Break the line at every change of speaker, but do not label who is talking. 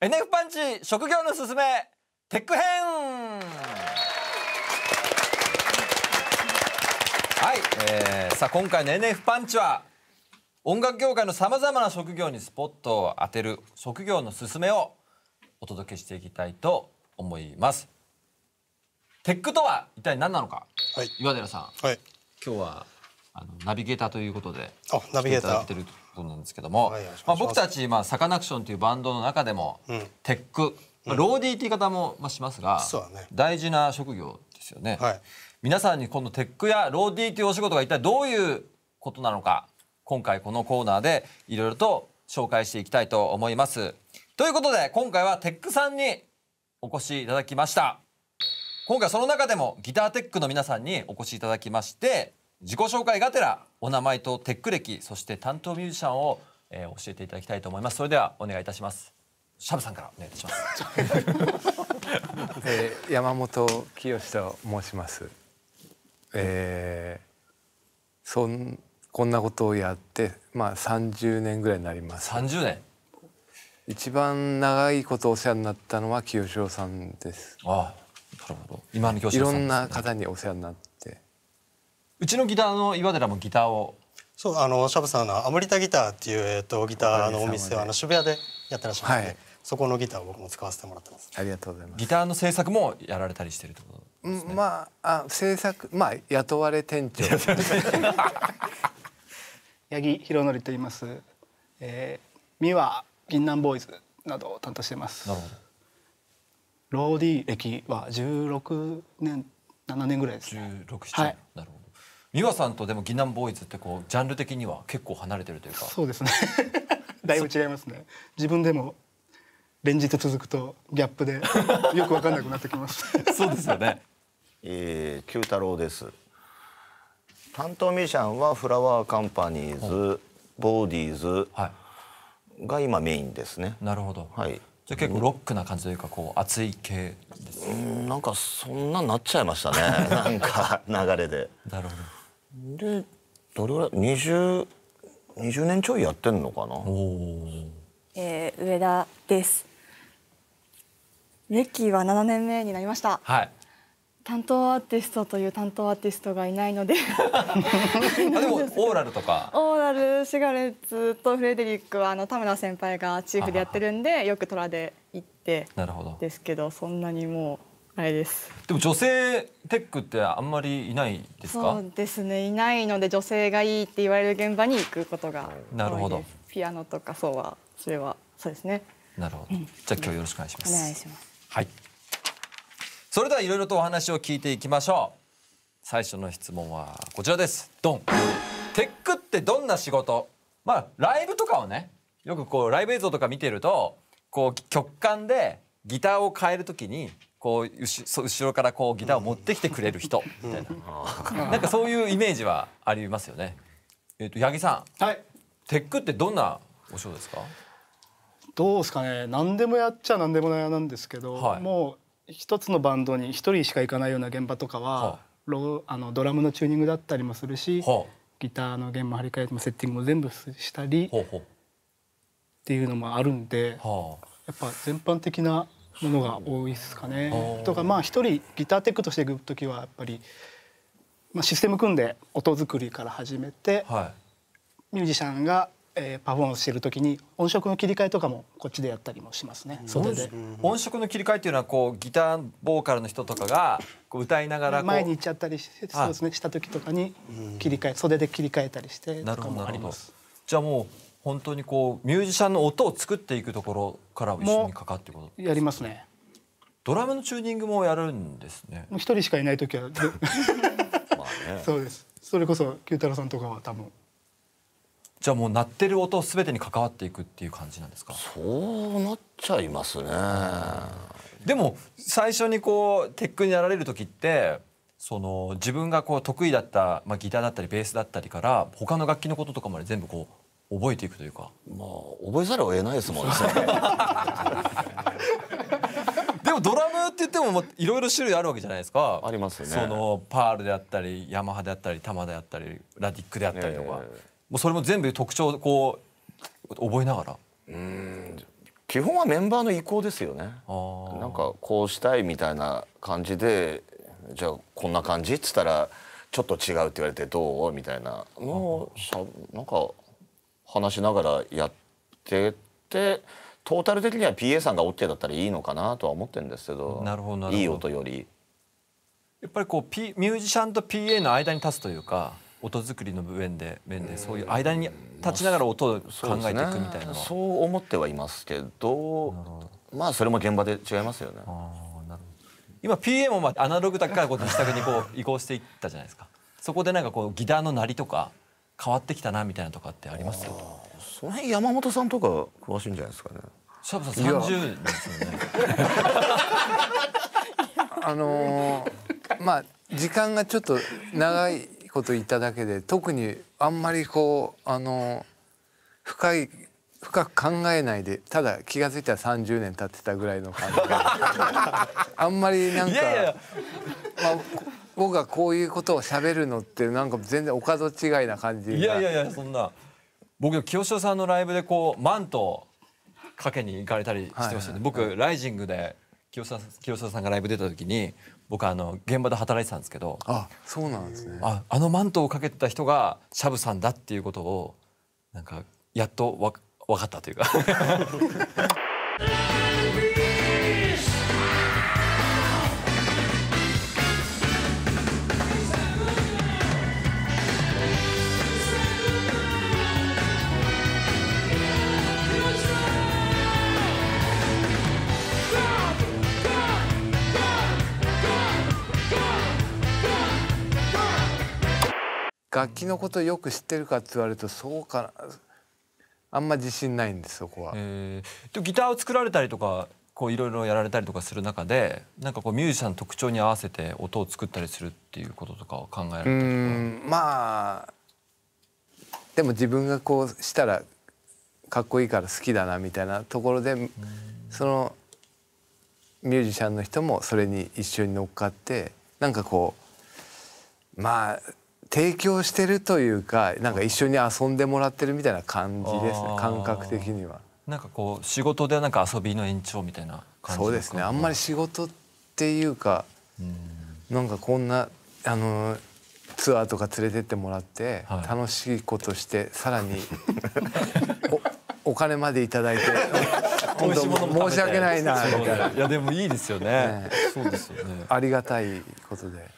NF パンチ職業のすすめテック編はい、えー、さあ今回の NF パンチは音楽業界のさまざまな職業にスポットを当てる職業のすすめをお届けしていきたいと思いますテックとは一体何なのか、はい、岩寺さん、はい、今日はあのナビゲーターということであナビゲーター君なんですけども、はい、まあ、僕たち、まあ、サカナクションというバンドの中でも、うん、テック、まあ、ローディーって言い方も、まあ、しますが、ね、大事な職業ですよね、はい、皆さんにこのテックやローディーというお仕事が一体どういうことなのか今回このコーナーでいろいろと紹介していきたいと思います。ということで今回はテックさんにお越しいただきました。今回その中でもギターテックの皆さんにお越しいただきまして自己紹介がてらお名前とテック歴そして担当ミュージシャンを、えー、教えていただきたいと思いますそれではお願いいたしますシャブさんからお願いします、
えー、山本清と申しますえー、そんこんなことをやってまあ30年ぐらいになります30年一番長いことお世話になったのは清志郎さんですああなるほど今の清志郎さん、ね、いろんな方にお世話になって
うちのギターの岩寺もギターをそうあのシャブさんのアムリタギターっていう、えっとギターのお店をあの渋谷でやってらっしゃるので、はい、そこのギターを僕も使わせてもらってますありがとうございますギターの制作もやられたりしてるってこ
とですね、うん、まああ制作まあ雇われ店長八木博則と言います、えー、美和銀杏ボーイズなどを担当していますなるほどローディー歴は16年7年ぐらいですね16、17、はい、なるほど
美岩さんとでも
ギナンボーイズってこうジ
ャンル的には結構離れてるというかそうで
すね だいぶ違いますね自分でも連日続くとギャップでよく分かんなくなってきます
そうですよね
えー、九太郎です担当ミュージシャンはフラワーカンパニーズ、ボーディーズが今メインですねなるほど、はい、じゃ結構ロックな感じというかこう熱い系ですうんなんかそんななっちゃいましたね なんか流れでなるほどでどれぐらい2020年ちょいやってんのかな
えー、上田です歴は7年目になりましたはい担当アーティストという担当アーティストがいないので でもオーラルとかオーラルシガレッツとフレデリックはあの田村先輩がチーフでやってるんでよく虎で行ってですけどそんなにもうあれですでも女性テックってあんまりいないですかそうですねいないので女性がいいって言われる現場に行くことがなるほどピアノとかそうはそれはそうですねなるほど、じゃあ今日よろしくお願いしますお願いしますはいそれではいろいろとお話を聞いていきましょう最初の質問はこちらですドンテックってどんな仕事まあライブとかをねよくこうライブ映像とか見てるとこう曲間でギターを変えるときにこう後ろからこうギターを持ってきてくれる人みたいな、なんかそういうイメージはありますよね。えっ、ー、と八木さん、はい、テックってどんなお仕事ですか？
どうですかね。何でもやっちゃ何でもいなんですけど、はい、もう一つのバンドに一人しか行かないような現場とかは、はあのドラムのチューニングだったりもするし、はギターの弦も張り替えてもセッティングも全部したりっていうのもあるんで、はやっぱ全般的なものが多いですかね。とかまあ一人ギターテックとしていく時はやっぱり、まあ、システム組んで音作りから始めて、はい、ミュージシャンが、えー、パフォーマンスしてる時に音色の切り替えとかもこっちでやったりもしますね。袖で
音色の切り替えっていうのはこうギターボーカルの人とかがこう歌いながら前に行
っちゃったりして、そうですねした時とかに切り替え袖で切り替えたりしてとかもありま
す。じゃあもう本当にこうミュージシャンの音を作っていくところから一緒にかかってこと
やりますねドラムのチューニングもやるんですね一人しかいない時は まあ、ね、そうですそれこそ九太郎さんとかは多分
じゃあもう鳴ってる音すべてに関わっていくっていう感じなんですかそうなっちゃいますねでも最初にこうテックにやられる時ってその自分がこう得意だった、まあ、ギターだったりベースだったりから他の楽器のこととかまで全部こう覚えていくというかまあ覚えざるを得ないですもんね でもドラムって言ってもいろいろ種類あるわけじゃないですかありますねそのパールであったりヤマハであったりタマであったりラディックであったりとか、もうそれも全部特徴こう覚えながらうん基本
はメンバーの意向ですよねなんかこうしたいみたいな感じでじゃあこんな感じっつったらちょっと違うって言われてどうみたいなのをしゃなんか話しながらやっててトータル的に
は PA さんが OK だったらいいのかなとは思ってるんですけどなるほどいい音よりやっぱりこう、P、ミュージシャンと PA の間に立つというか音作りの面で面でそういう間に立ちながら音を考えていくみたいな、まあね、
そう思ってはいますけ
どまあそれも現場で違いますよね。今 PA もまあアナログだからこう自宅にこう移行していったじゃないですか。そこでなんかこうギターの鳴りとか変わってきたなみたいなとかってありますその
辺山本さんとか詳しいんじゃないですかねシャさん30
ですよねあのー、まあ時間がちょっと長いこと言っただけで特にあんまりこうあのー、深い深く考えないでただ気が付いたら30年経ってたぐらいの感じあんまりなんかまあ、僕がこういうことをしゃべるのってなんか全然お門違いな感じいやいやい
やそんな僕清志郎さんのライブでこうマントかけに行かれたりしてましたね、はいはい、僕「ライジングで清志清志郎さんがライブ出た時に僕あの現場で働いてたんですけど
あそうなんですねあ
あのマントをかけてた人がシャブさんだっていうことをなんかやっとわ分かったというか
楽器のことをよく知ってるかって言われるとそうかなあんま自信ないんですそこは。えー、ギターを作
られたりとかこういろいろやられたりとかする中でなんかこうミュージシャンの特徴に合わせて音を作ったりするっていうこととかを考えられたりとか
まあでも自分がこうしたらかっこいいから好きだなみたいなところでそのミュージシャンの人もそれに一緒に乗っかってなんかこうまあ提供してるというかなんか一緒に遊んでもらってるみたいな感じですね感覚的には。なんかこう
仕事ではなんか遊びの延長みたいな
感じそうですねあんまり仕事っていうか、うなんかこんなあのツアーとか連れてってもらって、はい、楽しいことしてさらにお金までいただいて 本当申し訳ないなみたいな。いやでもいいですよね。ねそうですよね。ありがたいことで。